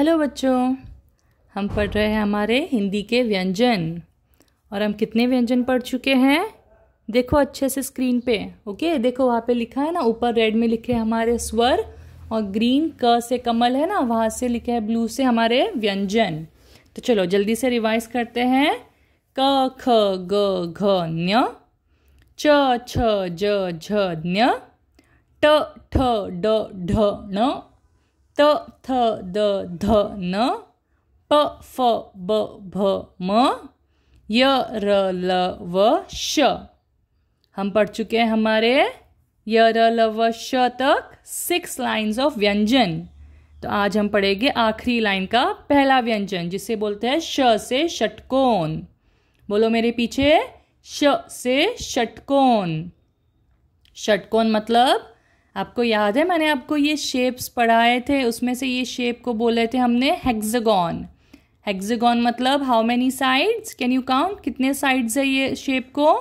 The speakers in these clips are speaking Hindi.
हेलो बच्चों हम पढ़ रहे हैं हमारे हिंदी के व्यंजन और हम कितने व्यंजन पढ़ चुके हैं देखो अच्छे से स्क्रीन पे ओके देखो वहाँ पे लिखा है ना ऊपर रेड में लिखे हैं हमारे स्वर और ग्रीन क से कमल है ना वहाँ से लिखे है ब्लू से हमारे व्यंजन तो चलो जल्दी से रिवाइज करते हैं क ख ग घ न्य च छ ज झ न्य ट ठ ड ढ न थ द ध न प फ ब भ म य र ल व श हम पढ़ चुके हैं हमारे य र ल व श तक सिक्स लाइंस ऑफ व्यंजन तो आज हम पढ़ेंगे आखिरी लाइन का पहला व्यंजन जिसे बोलते हैं श से षटकोण बोलो मेरे पीछे श से षटकोण षटकोण मतलब आपको याद है मैंने आपको ये शेप्स पढ़ाए थे उसमें से ये शेप को बोले थे हमने हेक्सागोन हेक्सागोन मतलब how many sides can you count कितने साइड्स है ये शेप को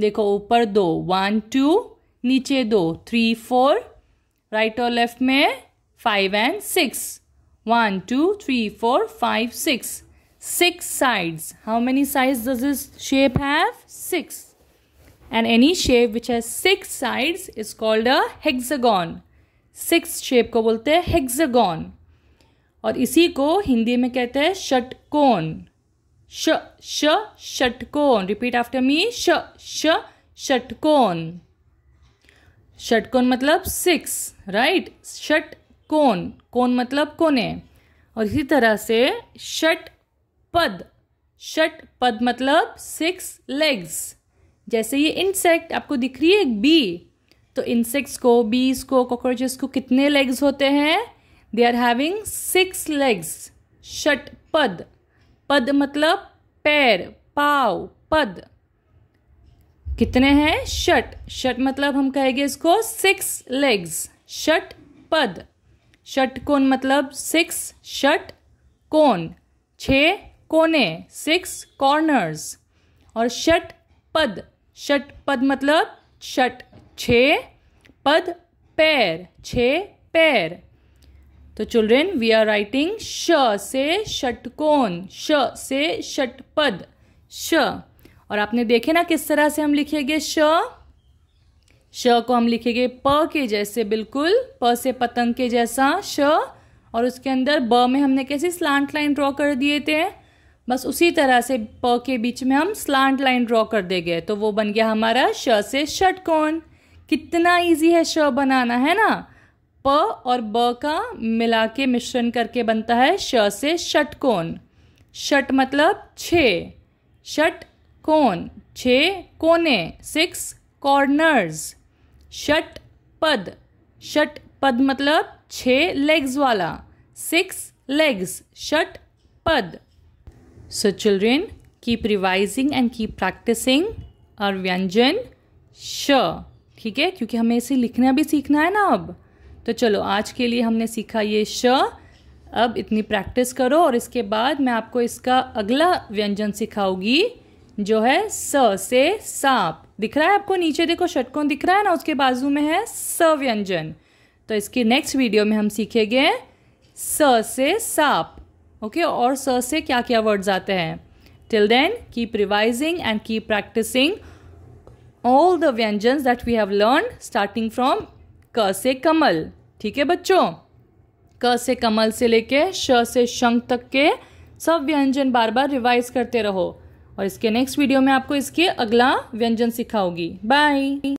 देखो ऊपर दो वन टू नीचे दो थ्री फोर राइट और लेफ्ट में five and six one two three four five six six sides how many sides does this shape have six and any shape which has six sides is called a hexagon six shape को बोलते हैं हेक्सागोन और इसी को हिंदी में कहते हैं षटकोण श श षटकोण रिपीट आफ्टर मी श श षटकोण षटकोण मतलब सिक्स राइट षट कोण कोण मतलब कोने और इसी तरह से षट पद षट पद मतलब सिक्स लेग्स जैसे ये इंसेक्ट आपको दिख रही है एक बी तो इंसेक्ट्स को बीज को कॉकरोचेस को कितने लेग्स होते हैं they are having six legs शट पद पद मतलब पैर पाव पद कितने हैं शट शट मतलब हम कहेंगे इसको सिक्स लेग्स शट पद शट कोन मतलब सिक्स शट कोन छः कोने सिक्स कॉर्नर्स और शट पद षट पद मतलब षट छ पद पैर छ पैर तो चिल्ड्रेन वी आर राइटिंग श से षटकोण श से षटपद श और आपने देखे ना किस तरह से हम लिखेंगे श श को हम लिखेंगे प के जैसे बिल्कुल प से पतंग के जैसा श और उसके अंदर ब में हमने कैसे स्लांट लाइन ड्रॉ कर दिए थे बस उसी तरह से प के बीच में हम स्लांट लाइन ड्रॉ कर दे गए तो वो बन गया हमारा श से कौन कितना इजी है श बनाना है ना प और ब का मिला के मिश्रण करके बनता है श से कौन शट मतलब छ शट कोण छ कोने सिक्स कॉर्नर्स शट पद शट पद मतलब छ लेग्स वाला सिक्स लेग्स षट पद so children keep revising and keep practicing और व्यंजन श ठीक है क्योंकि हमें इसे लिखना भी सीखना है ना अब तो चलो आज के लिए हमने सीखा ये श अब इतनी प्रैक्टिस करो और इसके बाद मैं आपको इसका अगला व्यंजन सिखाऊंगी जो है स से सांप दिख रहा है आपको नीचे देखो षटकोण दिख रहा है ना उसके बाजू में है स व्यंजन तो इसके नेक्स्ट वीडियो में हम सीखेंगे स से सांप ओके okay? और स से क्या क्या वर्ड्स आते हैं till then keep revising and keep practicing all the व्यंजन that we have learn starting from क से कमल ठीक है बच्चों क से कमल से लेके श से शंख तक के सब व्यंजन बार बार रिवाइज करते रहो और इसके नेक्स्ट वीडियो में आपको इसके अगला व्यंजन सिखाओगी बाय